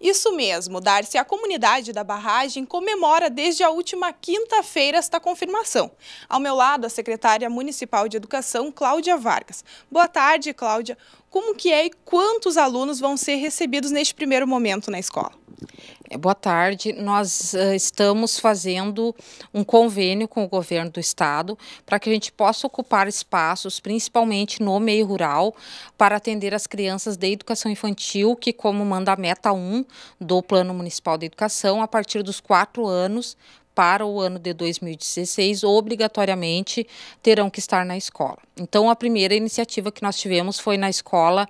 Isso mesmo, Darcy. A comunidade da barragem comemora desde a última quinta-feira esta confirmação. Ao meu lado, a secretária municipal de Educação, Cláudia Vargas. Boa tarde, Cláudia. Como que é e quantos alunos vão ser recebidos neste primeiro momento na escola? É, boa tarde. Nós uh, estamos fazendo um convênio com o governo do estado para que a gente possa ocupar espaços, principalmente no meio rural, para atender as crianças de educação infantil, que, como manda a meta 1 do Plano Municipal de Educação, a partir dos 4 anos para o ano de 2016 obrigatoriamente terão que estar na escola. Então, a primeira iniciativa que nós tivemos foi na escola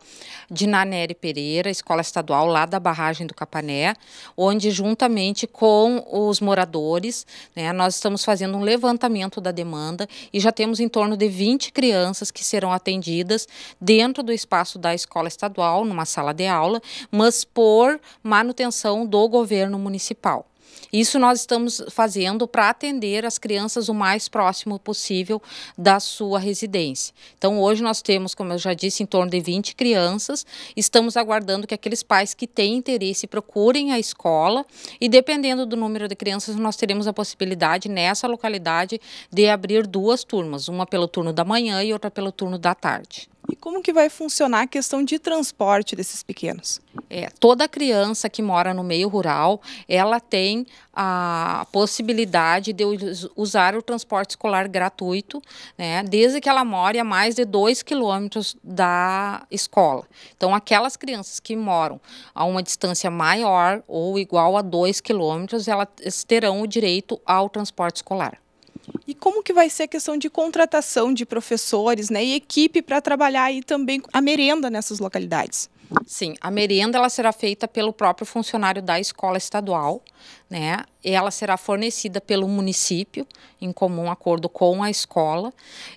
de Nanere Pereira, escola estadual lá da barragem do Capané, onde juntamente com os moradores, né, nós estamos fazendo um levantamento da demanda e já temos em torno de 20 crianças que serão atendidas dentro do espaço da escola estadual, numa sala de aula, mas por manutenção do governo municipal. Isso nós estamos fazendo para atender as crianças o mais próximo possível da sua residência. Então, hoje nós temos, como eu já disse, em torno de 20 crianças. Estamos aguardando que aqueles pais que têm interesse procurem a escola e, dependendo do número de crianças, nós teremos a possibilidade nessa localidade de abrir duas turmas, uma pelo turno da manhã e outra pelo turno da tarde. E como que vai funcionar a questão de transporte desses pequenos? É, toda criança que mora no meio rural, ela tem a possibilidade de usar o transporte escolar gratuito, né, desde que ela more a mais de 2 quilômetros da escola. Então, aquelas crianças que moram a uma distância maior ou igual a 2 quilômetros, elas terão o direito ao transporte escolar. E como que vai ser a questão de contratação de professores né, e equipe para trabalhar aí também a merenda nessas localidades? Sim, a merenda ela será feita pelo próprio funcionário da escola estadual, né? Ela será fornecida pelo município em comum acordo com a escola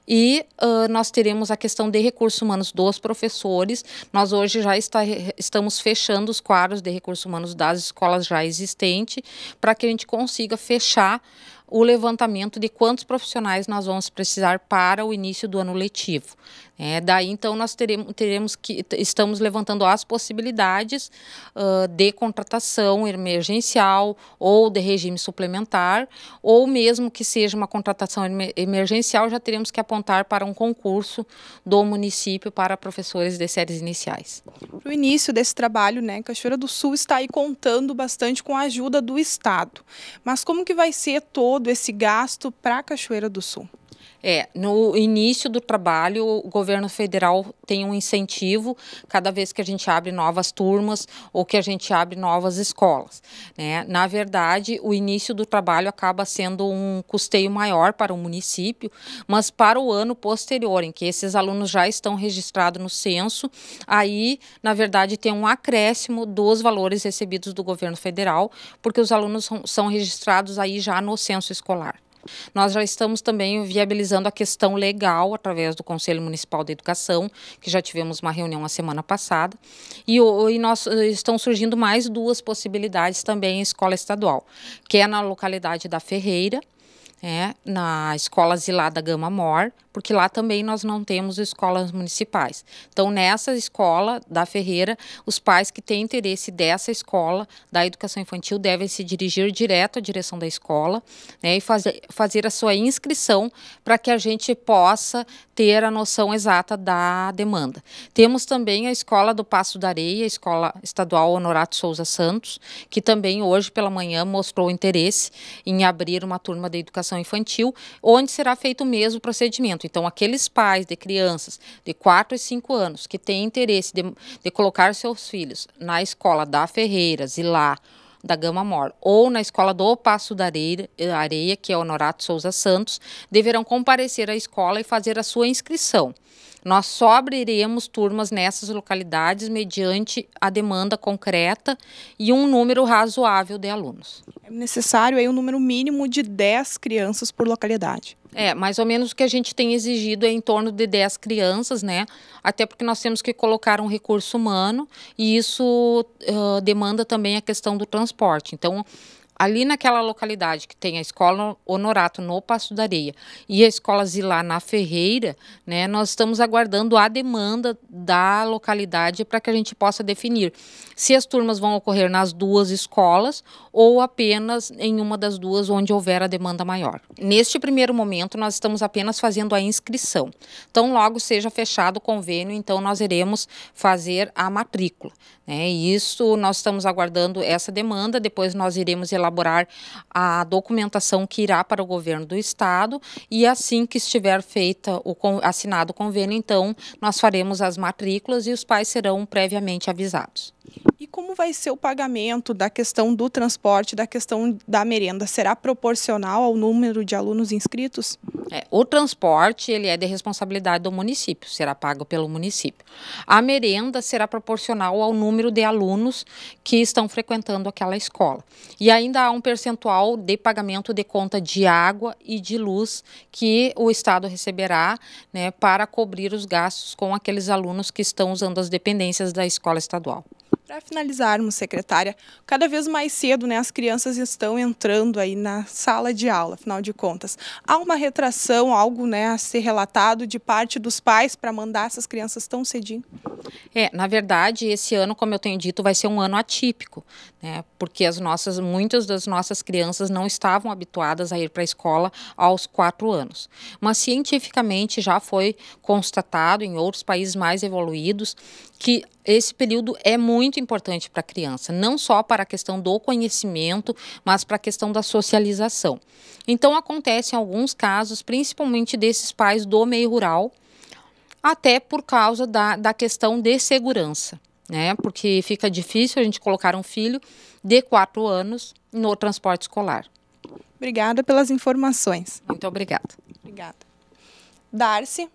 e uh, nós teremos a questão de recursos humanos dos professores. Nós hoje já está, estamos fechando os quadros de recursos humanos das escolas já existentes para que a gente consiga fechar o levantamento de quantos profissionais nós vamos precisar para o início do ano letivo. É, daí, então, nós teremos, teremos que estamos levantando as possibilidades uh, de contratação emergencial ou de regime suplementar, ou mesmo que seja uma contratação emergencial, já teremos que apontar para um concurso do município para professores de séries iniciais. o início desse trabalho, né, Cachoeira do Sul está aí contando bastante com a ajuda do Estado. Mas como que vai ser todo todo esse gasto para a Cachoeira do Sul. É, no início do trabalho, o governo federal tem um incentivo cada vez que a gente abre novas turmas ou que a gente abre novas escolas. Né? Na verdade, o início do trabalho acaba sendo um custeio maior para o município, mas para o ano posterior, em que esses alunos já estão registrados no censo, aí, na verdade, tem um acréscimo dos valores recebidos do governo federal, porque os alunos são registrados aí já no censo escolar. Nós já estamos também viabilizando a questão legal através do Conselho Municipal de Educação, que já tivemos uma reunião a semana passada, e, e nós eh, estão surgindo mais duas possibilidades também em escola estadual, que é na localidade da Ferreira, é, na escola Zilá da Gama Mor, porque lá também nós não temos escolas municipais. Então, nessa escola da Ferreira, os pais que têm interesse dessa escola da educação infantil devem se dirigir direto à direção da escola né, e fazer, fazer a sua inscrição para que a gente possa ter a noção exata da demanda. Temos também a escola do Passo da Areia, a escola estadual Honorato Souza Santos, que também hoje pela manhã mostrou interesse em abrir uma turma de educação educação infantil, onde será feito o mesmo procedimento. Então, aqueles pais de crianças de 4 e 5 anos que têm interesse de, de colocar seus filhos na escola da Ferreiras e lá da Gama Mor, ou na Escola do Passo da eh, Areia, que é Honorato Souza Santos, deverão comparecer à escola e fazer a sua inscrição. Nós só abriremos turmas nessas localidades mediante a demanda concreta e um número razoável de alunos. É necessário aí um número mínimo de 10 crianças por localidade. É, mais ou menos o que a gente tem exigido é em torno de 10 crianças, né? Até porque nós temos que colocar um recurso humano e isso uh, demanda também a questão do transporte. Então, ali naquela localidade que tem a escola Honorato no Passo da Areia e a escola Zilar na Ferreira, né, nós estamos aguardando a demanda da localidade para que a gente possa definir se as turmas vão ocorrer nas duas escolas ou apenas em uma das duas onde houver a demanda maior. Neste primeiro momento, nós estamos apenas fazendo a inscrição. Então, logo seja fechado o convênio, então nós iremos fazer a matrícula. Né? Isso nós estamos aguardando essa demanda, depois nós iremos elaborar elaborar a documentação que irá para o governo do estado e assim que estiver feita o assinado o convênio, então nós faremos as matrículas e os pais serão previamente avisados. E como vai ser o pagamento da questão do transporte, da questão da merenda? Será proporcional ao número de alunos inscritos? É, o transporte ele é de responsabilidade do município, será pago pelo município. A merenda será proporcional ao número de alunos que estão frequentando aquela escola. E ainda há um percentual de pagamento de conta de água e de luz que o Estado receberá né, para cobrir os gastos com aqueles alunos que estão usando as dependências da escola estadual. Para finalizarmos, secretária, cada vez mais cedo né, as crianças estão entrando aí na sala de aula, afinal de contas. Há uma retração, algo né, a ser relatado de parte dos pais para mandar essas crianças tão cedinho? É, na verdade, esse ano, como eu tenho dito, vai ser um ano atípico, né? Porque as nossas, muitas das nossas crianças não estavam habituadas a ir para a escola aos quatro anos. Mas cientificamente já foi constatado em outros países mais evoluídos que esse período é muito importante para a criança, não só para a questão do conhecimento, mas para a questão da socialização. Então acontecem alguns casos, principalmente desses pais do meio rural até por causa da, da questão de segurança, né? Porque fica difícil a gente colocar um filho de quatro anos no transporte escolar. Obrigada pelas informações. Muito obrigada. Obrigada. Darcy,